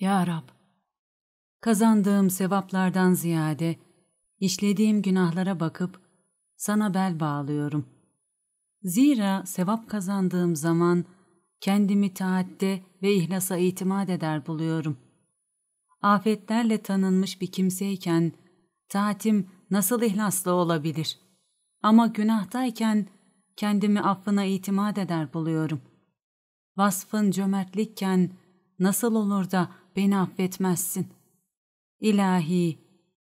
Ya Rab, kazandığım sevaplardan ziyade işlediğim günahlara bakıp sana bel bağlıyorum. Zira sevap kazandığım zaman kendimi taatte ve ihlasa itimat eder buluyorum. Afetlerle tanınmış bir kimseyken taatim nasıl ihlaslı olabilir? Ama günahtayken kendimi affına itimat eder buluyorum. Vasfın cömertlikken nasıl olur da beni affetmezsin. İlahi,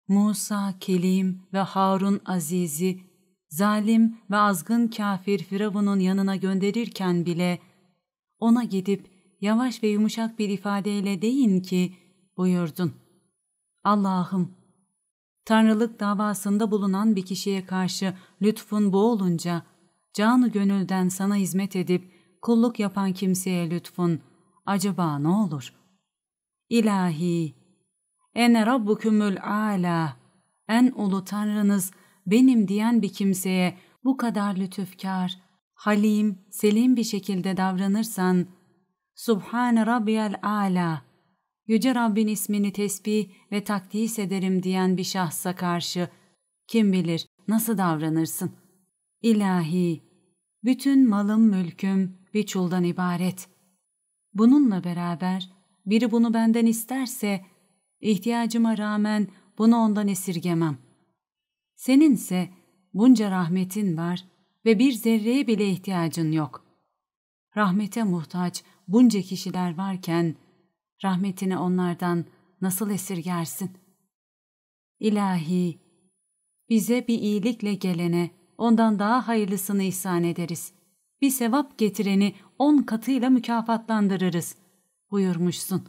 Musa, Kelim ve Harun Aziz'i zalim ve azgın kafir Firavun'un yanına gönderirken bile ona gidip yavaş ve yumuşak bir ifadeyle deyin ki buyurdun. Allah'ım, Tanrılık davasında bulunan bir kişiye karşı lütfun bu olunca canı gönülden sana hizmet edip kulluk yapan kimseye lütfun, acaba ne olur?'' İlahi, ene rabbukümül ala, en ulu tanrınız benim diyen bir kimseye bu kadar lütufkar, halim, selim bir şekilde davranırsan, Subhane Rabbiyal Ala, Yüce Rabbin ismini tesbih ve takdis ederim diyen bir şahsa karşı, kim bilir nasıl davranırsın? İlahi, bütün malım mülküm bir çuldan ibaret. Bununla beraber biri bunu benden isterse ihtiyacıma rağmen bunu ondan esirgemem. Seninse bunca rahmetin var ve bir zerreye bile ihtiyacın yok. Rahmete muhtaç bunca kişiler varken rahmetini onlardan nasıl esirgersin? İlahi, bize bir iyilikle gelene ondan daha hayırlısını ihsan ederiz. Bir sevap getireni on katıyla mükafatlandırırız buyurmuşsun.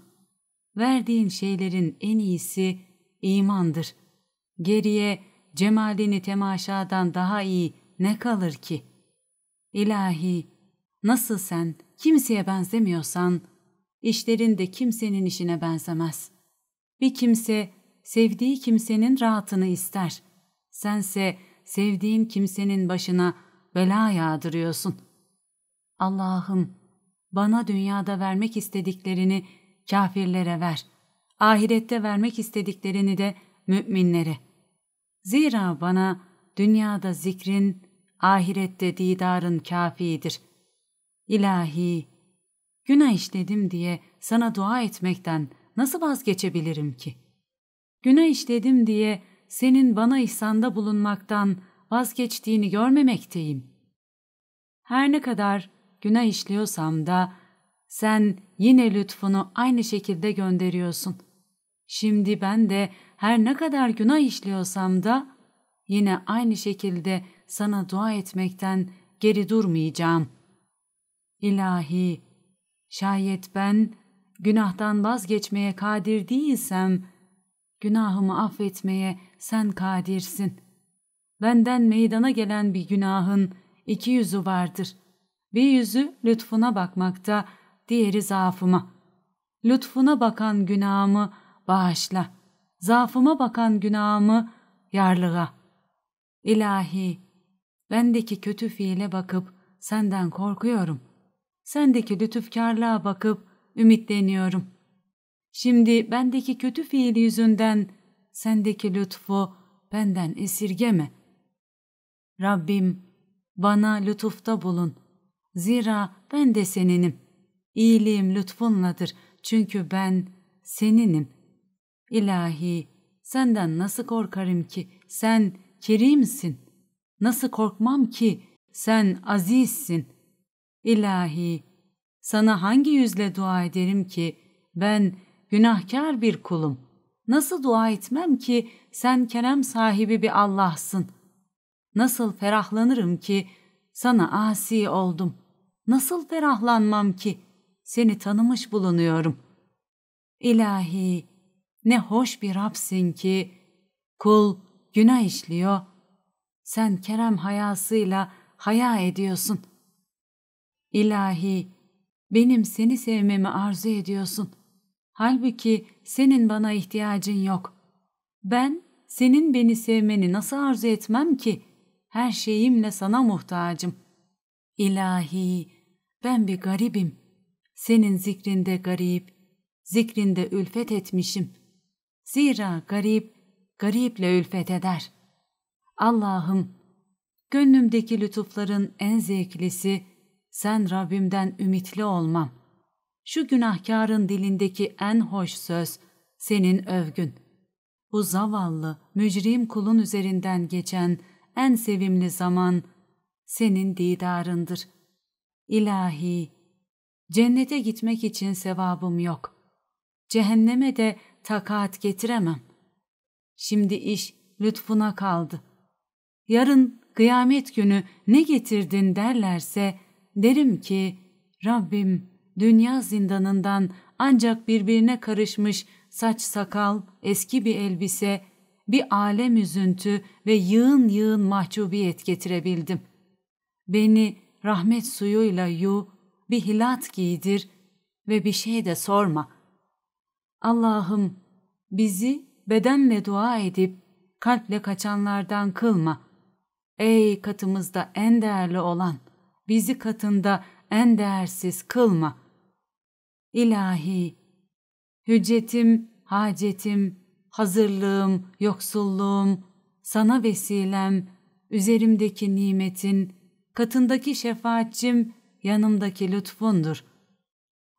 Verdiğin şeylerin en iyisi imandır. Geriye cemalini temaşadan daha iyi ne kalır ki? İlahi, nasıl sen kimseye benzemiyorsan, işlerin de kimsenin işine benzemez. Bir kimse sevdiği kimsenin rahatını ister. Sense sevdiğin kimsenin başına bela yağdırıyorsun. Allah'ım bana dünyada vermek istediklerini kafirlere ver. Ahirette vermek istediklerini de müminlere. Zira bana dünyada zikrin, ahirette didarın kafidir. İlahi, günah işledim diye sana dua etmekten nasıl vazgeçebilirim ki? Günah işledim diye senin bana ihsanda bulunmaktan vazgeçtiğini görmemekteyim. Her ne kadar günah işliyorsam da sen yine lütfunu aynı şekilde gönderiyorsun. Şimdi ben de her ne kadar günah işliyorsam da yine aynı şekilde sana dua etmekten geri durmayacağım. İlahi, şayet ben günahtan vazgeçmeye kadir değilsem, günahımı affetmeye sen kadirsin. Benden meydana gelen bir günahın iki yüzü vardır. Bir yüzü lütfuna bakmakta, diğeri zaafıma. Lütfuna bakan günahımı bağışla, zaafıma bakan günahımı yarlığa. İlahi, bendeki kötü fiile bakıp senden korkuyorum. Sendeki lütufkarlığa bakıp ümitleniyorum. Şimdi bendeki kötü fiil yüzünden sendeki lütfu benden esirgeme. Rabbim bana lütufta bulun.'' Zira ben de seninim. İyiliğim lütfunladır. Çünkü ben seninim. İlahi, senden nasıl korkarım ki? Sen kerimsin. Nasıl korkmam ki? Sen azizsin. İlahi, sana hangi yüzle dua ederim ki? Ben günahkar bir kulum. Nasıl dua etmem ki sen kerem sahibi bir Allah'sın? Nasıl ferahlanırım ki sana asi oldum? nasıl ferahlanmam ki? Seni tanımış bulunuyorum. İlahi, ne hoş bir rapsin ki, kul günah işliyor. Sen kerem hayasıyla haya ediyorsun. İlahi, benim seni sevmemi arzu ediyorsun. Halbuki senin bana ihtiyacın yok. Ben senin beni sevmeni nasıl arzu etmem ki? Her şeyimle sana muhtacım. İlahi, ben bir garibim. Senin zikrinde garip, zikrinde ülfet etmişim. Zira garip, gariple ülfet eder. Allah'ım, gönlümdeki lütufların en zevklisi, sen Rabbimden ümitli olmam. Şu günahkarın dilindeki en hoş söz, senin övgün. Bu zavallı, mücrim kulun üzerinden geçen en sevimli zaman, senin didarındır. İlahi, cennete gitmek için sevabım yok. Cehenneme de takat getiremem. Şimdi iş lütfuna kaldı. Yarın kıyamet günü ne getirdin derlerse derim ki Rabbim dünya zindanından ancak birbirine karışmış saç sakal, eski bir elbise, bir alem üzüntü ve yığın yığın mahcubiyet getirebildim. Beni rahmet suyuyla yu, bir hilat giydir ve bir şey de sorma. Allah'ım bizi bedenle dua edip kalple kaçanlardan kılma. Ey katımızda en değerli olan, bizi katında en değersiz kılma. İlahi, hücetim hacetim, hazırlığım, yoksulluğum, sana vesilem, üzerimdeki nimetin, katındaki şefaatçim yanımdaki lütfundur.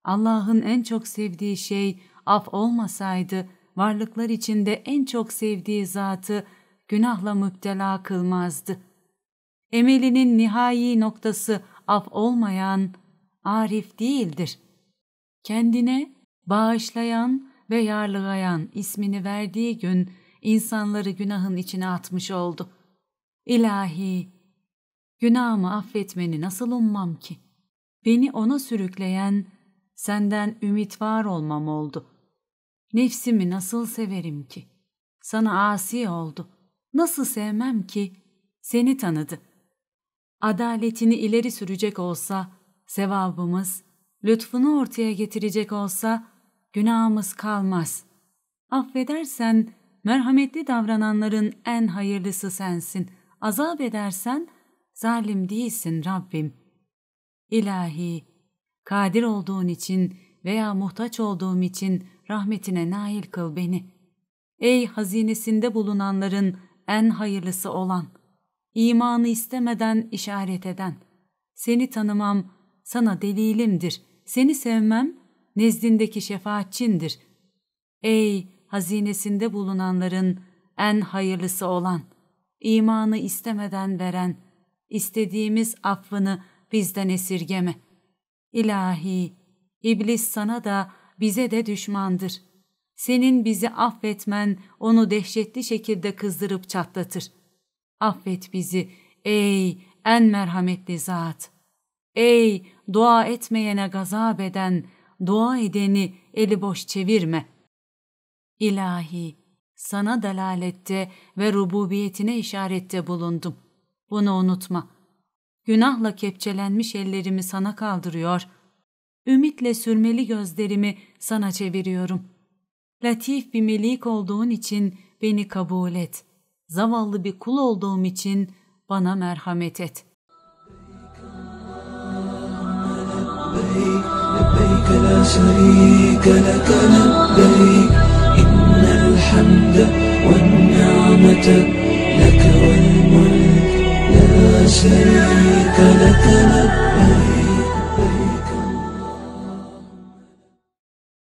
Allah'ın en çok sevdiği şey af olmasaydı, varlıklar içinde en çok sevdiği zatı günahla müptela kılmazdı. Emelinin nihai noktası af olmayan, arif değildir. Kendine bağışlayan ve yarlıgayan ismini verdiği gün insanları günahın içine atmış oldu. İlahi, Günahımı affetmeni nasıl ummam ki? Beni ona sürükleyen senden ümit var olmam oldu. Nefsimi nasıl severim ki? Sana asi oldu. Nasıl sevmem ki? Seni tanıdı. Adaletini ileri sürecek olsa sevabımız, lütfunu ortaya getirecek olsa günahımız kalmaz. Affedersen merhametli davrananların en hayırlısı sensin. Azap edersen zalim değilsin Rabbim. İlahi, kadir olduğun için veya muhtaç olduğum için rahmetine nail kıl beni. Ey hazinesinde bulunanların en hayırlısı olan, imanı istemeden işaret eden, seni tanımam, sana delilimdir, seni sevmem, nezdindeki şefaatçindir. Ey hazinesinde bulunanların en hayırlısı olan, imanı istemeden veren, istediğimiz affını bizden esirgeme. İlahi, iblis sana da bize de düşmandır. Senin bizi affetmen onu dehşetli şekilde kızdırıp çatlatır. Affet bizi ey en merhametli zat. Ey dua etmeyene gazap eden, dua edeni eli boş çevirme. İlahi, sana dalalette ve rububiyetine işarette bulundum.'' Bunu unutma. Günahla kepçelenmiş ellerimi sana kaldırıyor. Ümitle sürmeli gözlerimi sana çeviriyorum. Latif bir melik olduğun için beni kabul et. Zavallı bir kul olduğum için bana merhamet et. لبيك لا شريك لك لبيك إن الحمد والنعمة لك والملك しないからかな